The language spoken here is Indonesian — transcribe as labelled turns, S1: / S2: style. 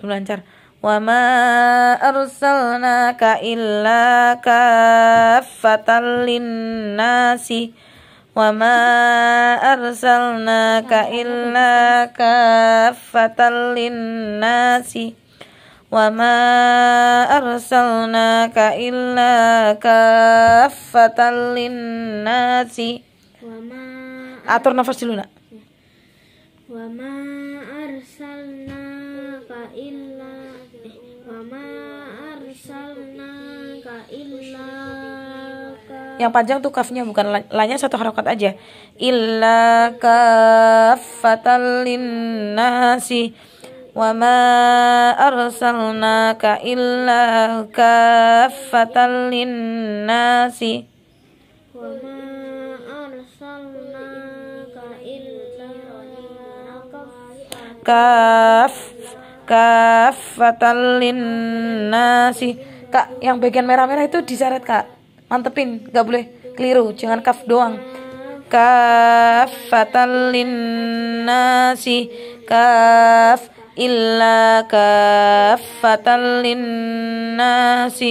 S1: Belum lancar. Wa ma arsalnaka illa kaffatan linnasi Wa ma arsalnaka illa kaffatan linnasi Wa ma arsalnaka illa kaffatan Atur nafas dulu nak ya.
S2: Wa ma arsalnaka
S1: yang panjang tuh kafnya bukan lanya satu harokat aja illa kafatal linnasi wa ma arsalnaka illa kafatal linnasi
S2: wa ma arsalnaka illa
S1: kaf kafatan nasi kak yang bagian merah-merah itu disaret kak mantepin nggak boleh keliru jangan kaf doang fatalin nasi kaf illa fatalin nasi